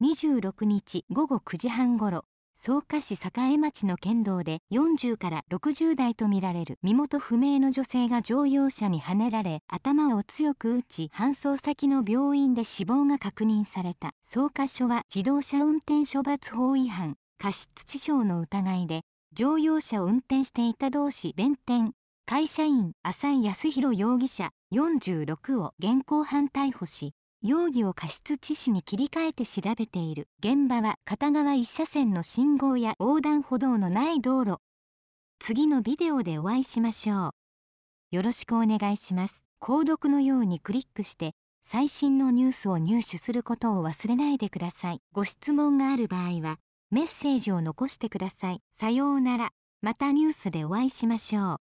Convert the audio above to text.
26日午後9時半ごろ草加市栄町の県道で40から60代とみられる身元不明の女性が乗用車にはねられ頭を強く打ち搬送先の病院で死亡が確認された草加署は自動車運転処罰法違反過失致傷の疑いで乗用車を運転していた同士弁天会社員浅井康弘容疑者46を現行犯逮捕し容疑を過失致死に切り替えて調べている現場は片側一車線の信号や横断歩道のない道路次のビデオでお会いしましょうよろしくお願いします購読のようにクリックして最新のニュースを入手することを忘れないでくださいご質問がある場合はメッセージを残してくださいさようならまたニュースでお会いしましょう